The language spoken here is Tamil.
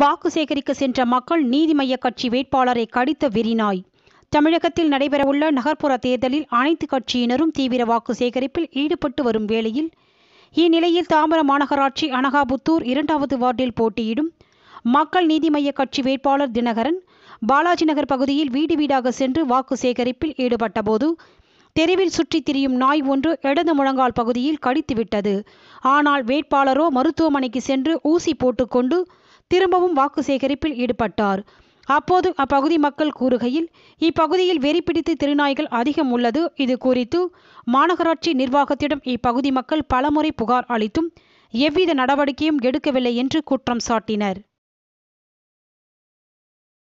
வாக்கு சேகரிக்க சென்ற மக்கள் நீதி மய்ய கட்சி வேட்பாளரை கடித்த வெறிநாய் தமிழகத்தில் நடைபெறவுள்ள நகர்ப்புற தேர்தலில் அனைத்து கட்சியினரும் தீவிர வாக்கு சேகரிப்பில் ஈடுபட்டு வரும் வேளையில் இந்நிலையில் தாம்பரம் மாநகராட்சி அனகாபுத்தூர் இரண்டாவது வார்டில் போட்டியிடும் மக்கள் நீதி மய்ய கட்சி வேட்பாளர் தினகரன் பாலாஜி நகர் பகுதியில் வீடு வீடாக சென்று வாக்கு சேகரிப்பில் ஈடுபட்டபோது தெருவில் சுற்றி திரியும் நாய் ஒன்று இடது முழங்கால் பகுதியில் கடித்துவிட்டது ஆனால் வேட்பாளரோ மருத்துவமனைக்கு சென்று ஊசி போட்டுக்கொண்டு திரும்பவும் வாக்கு சேகரிப்பில் ஈடுபட்டார் அப்போது அப்பகுதி மக்கள் கூறுகையில் இப்பகுதியில் வெறி பிடித்து திருநாய்கள் அதிகம் உள்ளது இது குறித்து மாநகராட்சி நிர்வாகத்திடம் இப்பகுதி மக்கள் பலமுறை புகார் அளித்தும் எவ்வித நடவடிக்கையும் எடுக்கவில்லை என்று குற்றம் சாட்டினர்